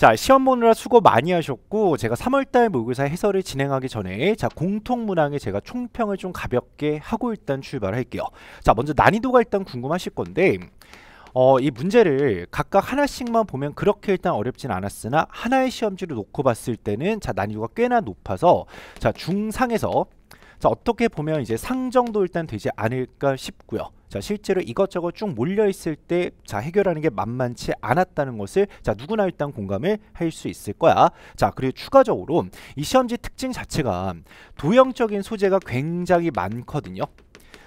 자 시험 보느라 수고 많이 하셨고 제가 3월달 모의고사 해설을 진행하기 전에 자 공통문항에 제가 총평을 좀 가볍게 하고 일단 출발할게요 자 먼저 난이도가 일단 궁금하실 건데 어, 이 문제를 각각 하나씩만 보면 그렇게 일단 어렵진 않았으나 하나의 시험지를 놓고 봤을 때는 자 난이도가 꽤나 높아서 자 중상에서 자 어떻게 보면 이제 상 정도 일단 되지 않을까 싶고요 자 실제로 이것저것 쭉 몰려 있을 때자 해결하는 게 만만치 않았다는 것을 자 누구나 일단 공감을 할 수 있을 거야. 자 그리고 추가적으로 이 시험지 특징 자체가 도형적인 소재가 굉장히 많거든요.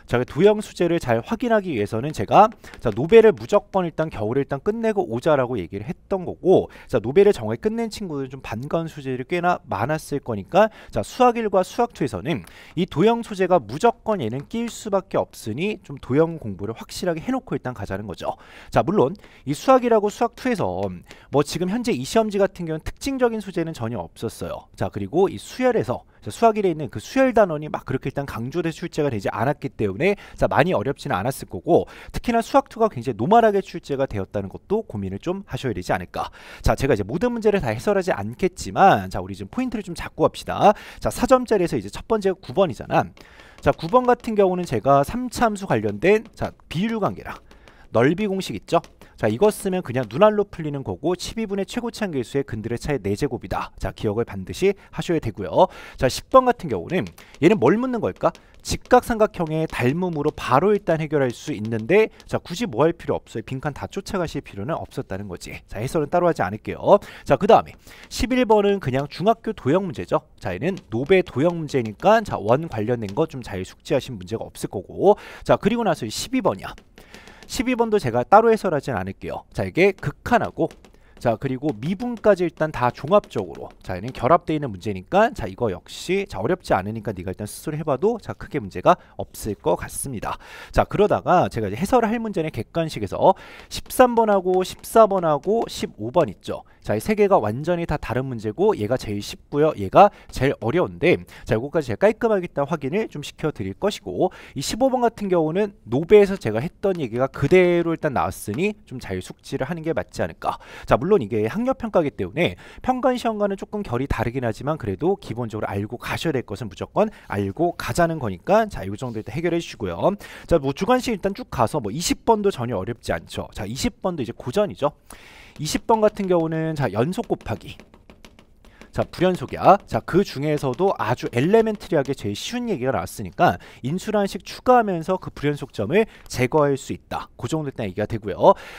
자, 그 도형 수제를 잘 확인하기 위해서는 제가 자, 노벨을 무조건 일단 겨울에 일단 끝내고 오자라고 얘기를 했던 거고 자, 노벨을 정말 끝낸 친구들 은좀 반가운 수제를 꽤나 많았을 거니까 자, 수학 1과 수학 2에서는 이 도형 수제가 무조건 얘는 낄 수밖에 없으니 좀 도형 공부를 확실하게 해놓고 일단 가자는 거죠. 자, 물론 이 수학이라고 수학 2에서 뭐 지금 현재 이 시험지 같은 경우는 특징적인 수제는 전혀 없었어요. 자, 그리고 이 수열에서 수학일에 있는 그 수열 단원이 막 그렇게 일단 강조돼서 출제가 되지 않았기 때문에 자 많이 어렵지는 않았을 거고 특히나 수학2가 굉장히 노멀하게 출제가 되었다는 것도 고민을 좀 하셔야 되지 않을까 자 제가 이제 모든 문제를 다 해설하지 않겠지만 자 우리 지금 포인트를 좀 잡고 갑시다자 4점짜리에서 이제 첫 번째가 9번이잖아 자 9번 같은 경우는 제가 3참수 관련된 자 비율 관계랑 넓이 공식 있죠 자 이것 쓰면 그냥 눈알로 풀리는 거고 12분의 최고치 한계수의 근들의 차의 4제곱이다. 자 기억을 반드시 하셔야 되고요. 자 10번 같은 경우는 얘는 뭘 묻는 걸까? 직각삼각형의 닮음으로 바로 일단 해결할 수 있는데 자 굳이 뭐 할 필요 없어요. 빈칸 다 쫓아가실 필요는 없었다는 거지. 자 해설은 따로 하지 않을게요. 자그 다음에 11번은 그냥 중학교 도형 문제죠. 자 얘는 노베 도형 문제니까 자원 관련된 거 좀 잘 숙지하신 문제가 없을 거고 자 그리고 나서 12번이야. 12번도 제가 따로 해설하진 않을게요. 자 이게 극한하고 자 그리고 미분까지 일단 다 종합적으로 자 얘는 결합되어 있는 문제니까 자 이거 역시 자 어렵지 않으니까 네가 일단 스스로 해봐도 자 크게 문제가 없을 것 같습니다 자 그러다가 제가 이제 해설을 할 문제는 객관식에서 13번하고 14번하고 15번 있죠 자, 이 세 개가 완전히 다 다른 문제고 얘가 제일 쉽고요. 얘가 제일 어려운데 자, 요것까지 제가 깔끔하게 일단 확인을 좀 시켜 드릴 것이고 이 15번 같은 경우는 노베에서 제가 했던 얘기가 그대로 일단 나왔으니 좀 잘 숙지를 하는 게 맞지 않을까. 자, 물론 이게 학력 평가기 때문에 평간 시험과는 조금 결이 다르긴 하지만 그래도 기본적으로 알고 가셔야 될 것은 무조건 알고 가자는 거니까 자, 요 정도 일단 해결해 주시고요. 자, 뭐 주관식 일단 쭉 가서 뭐 20번도 전혀 어렵지 않죠. 자, 20번도 이제 고전이죠. 20번 같은 경우는 자 연속 곱하기 자 불연속이야 자 그 중에서도 아주 엘레멘트리하게 제일 쉬운 얘기가 나왔으니까 인수란식 추가하면서 그 불연속점을 제거할 수 있다 그 정도 일단 얘기가 되고요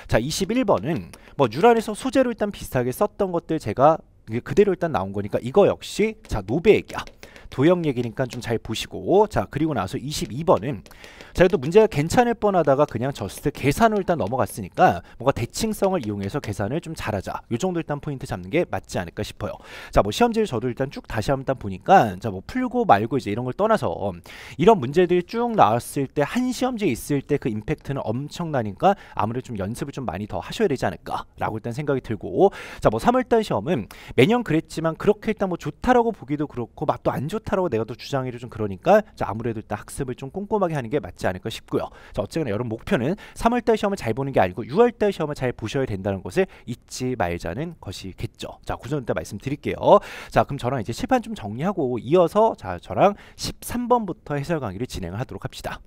자 21번은 뭐 유란에서 소재로 일단 비슷하게 썼던 것들 제가 그대로 일단 나온 거니까 이거 역시 자 노베 얘기야 도형 얘기니까 좀 잘 보시고 자 그리고 나서 22번은 자 그래도 문제가 괜찮을 뻔하다가 그냥 저스트 계산을 일단 넘어갔으니까 뭔가 대칭성을 이용해서 계산을 좀 잘하자 요 정도 일단 포인트 잡는 게 맞지 않을까 싶어요 자 뭐 시험지를 저도 일단 쭉 다시 한번 보니까 자 뭐 풀고 말고 이제 이런 걸 떠나서 이런 문제들이 쭉 나왔을 때 한 시험지에 있을 때 그 임팩트는 엄청나니까 아무래도 좀 연습을 좀 많이 더 하셔야 되지 않을까 라고 일단 생각이 들고 자 뭐 3월달 시험은 매년 그랬지만 그렇게 일단 뭐 좋다라고 보기도 그렇고 막 또 안 좋다 그렇다라고 내가 또주장하기를좀 그러니까 아무래도 일단 학습을 좀 꼼꼼하게 하는 게 맞지 않을까 싶고요. 자, 어쨌거나 여러분 목표는 3월달 시험을 잘 보는 게 아니고 6월달 시험을 잘 보셔야 된다는 것을 잊지 말자는 것이겠죠. 자, 그 정도 말씀드릴게요. 자, 그럼 저랑 이제 실판 좀 정리하고 이어서 자, 저랑 13번부터 해설 강의를 진행하도록 합시다.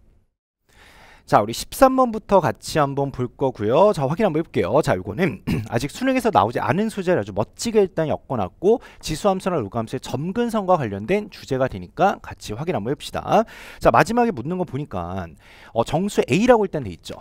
자 우리 13번부터 같이 한번 볼 거고요 자 확인 한번 해볼게요 자이거는 아직 수능에서 나오지 않은 소재를 아주 멋지게 일단 엮어놨고 지수함수나 로그함수의 점근성과 관련된 주제가 되니까 같이 확인 한번 해봅시다 자 마지막에 묻는 거 보니까 어, 정수 A라고 일단 돼 있죠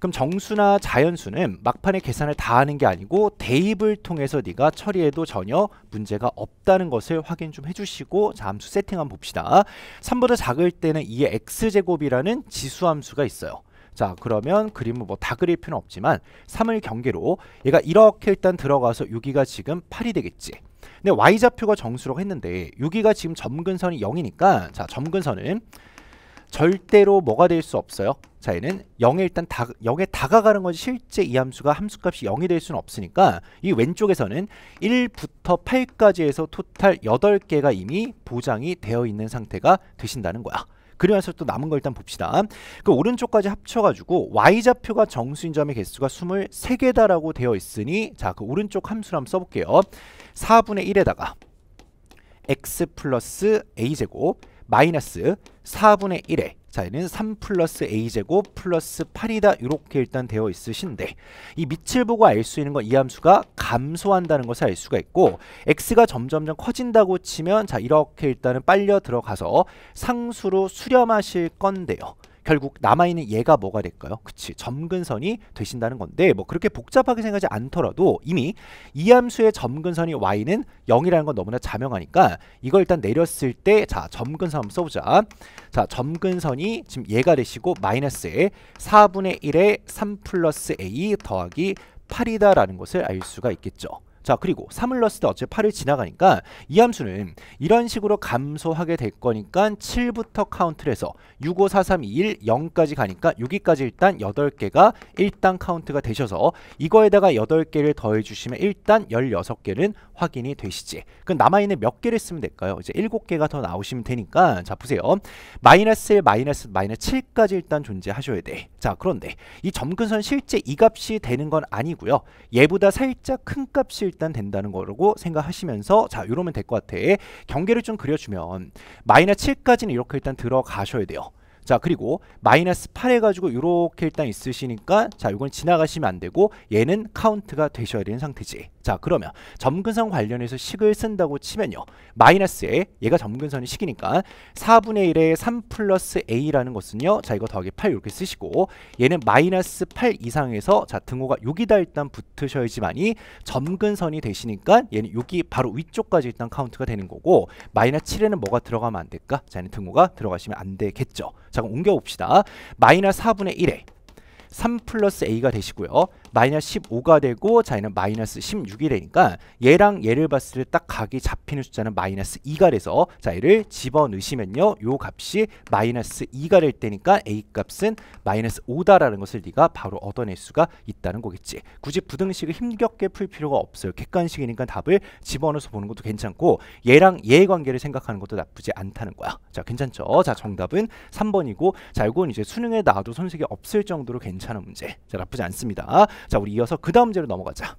그럼 정수나 자연수는 막판에 계산을 다 하는 게 아니고 대입을 통해서 네가 처리해도 전혀 문제가 없다는 것을 확인 좀 해주시고 자 함수 세팅 한번 봅시다 3보다 작을 때는 이에 x제곱이라는 지수함수가 있어요 자 그러면 그림을 뭐 다 그릴 필요는 없지만 3을 경계로 얘가 이렇게 일단 들어가서 여기가 지금 8이 되겠지 근데 y좌표가 정수라고 했는데 여기가 지금 점근선이 0이니까 자 점근선은 절대로 뭐가 될 수 없어요. 자, 얘는 0에 일단 다, 0에 다가가는 건 실제 이 함수가 함수값이 0이 될 수는 없으니까 이 왼쪽에서는 1부터 8까지 해서 토탈 8개가 이미 보장이 되어 있는 상태가 되신다는 거야. 그면서또 남은 걸 일단 봅시다. 그 오른쪽까지 합쳐가지고 y좌표가 정수인 점의 개수가 23개다라고 되어 있으니 자 그 오른쪽 함수를 한번 써볼게요. 4분의 1에다가 x 플러스 a제곱 마이너스 4분의 1에 자 얘는 3 플러스 a제곱 플러스 8이다 이렇게 일단 되어 있으신데 이 밑을 보고 알 수 있는 건 이 함수가 감소한다는 것을 알 수가 있고 x가 점점점 커진다고 치면 자 이렇게 일단은 빨려 들어가서 상수로 수렴하실 건데요 결국 남아있는 얘가 뭐가 될까요? 그치 점근선이 되신다는 건데 뭐 그렇게 복잡하게 생각하지 않더라도 이미 이 함수의 점근선이 y는 0이라는 건 너무나 자명하니까 이걸 일단 내렸을 때 자 점근선 한번 써보자 자 점근선이 지금 얘가 되시고 마이너스 4분의 1에 3 플러스 a 더하기 8이다라는 것을 알 수가 있겠죠 자 그리고 3을 넣었을 때 어째 8을 지나가니까 이 함수는 이런 식으로 감소하게 될 거니까 7부터 카운트를 해서 6, 5, 4, 3, 2, 1, 0까지 가니까 여기까지 일단 8개가 일단 카운트가 되셔서 이거에다가 8개를 더해 주시면 일단 16개는 확인이 되시지 그럼 남아있는 몇 개를 쓰면 될까요? 이제 7개가 더 나오시면 되니까 자 보세요 마이너스 1, 마이너스 마이너스 7까지 일단 존재하셔야 돼 자 그런데 이 점근선 실제 이 값이 되는 건 아니고요 얘보다 살짝 큰 값이 일단 된다는 거라고 생각하시면서 자 이러면 될 것 같아 경계를 좀 그려주면 마이너스 7까지는 이렇게 일단 들어가셔야 돼요 자 그리고 마이너스 8 해가지고 이렇게 일단 있으시니까 자 이건 지나가시면 안되고 얘는 카운트가 되셔야 되는 상태지 자 그러면 점근선 관련해서 식을 쓴다고 치면요 마이너스에 얘가 점근선이 식이니까 4분의 1에 3 플러스 a라는 것은요 자 이거 더하기 8 이렇게 쓰시고 얘는 마이너스 8 이상에서 자 등호가 여기다 일단 붙으셔야지만이 점근선이 되시니까 얘는 여기 바로 위쪽까지 일단 카운트가 되는 거고 마이너스 7에는 뭐가 들어가면 안 될까? 자 얘는 등호가 들어가시면 안 되겠죠 자잠 옮겨봅시다. 마이너스 4분의 1에 3 플러스 a가 되시고요. 마이너스 15가 되고 자 얘는 마이너스 16이 되니까 얘랑 얘를 봤을 때 딱 각이 잡히는 숫자는 마이너스 2가 돼서 자 얘를 집어넣으시면요 요 값이 마이너스 2가 될 때니까 a 값은 마이너스 5다라는 것을 네가 바로 얻어낼 수가 있다는 거겠지 굳이 부등식을 힘겹게 풀 필요가 없어요 객관식이니까 답을 집어넣어서 보는 것도 괜찮고 얘랑 얘의 관계를 생각하는 것도 나쁘지 않다는 거야 자 괜찮죠 자 정답은 3번이고 자 이건 이제 수능에 나와도 손색이 없을 정도로 괜찮은 문제 자 나쁘지 않습니다 자 우리 이어서 그 다음 문제로 넘어가자.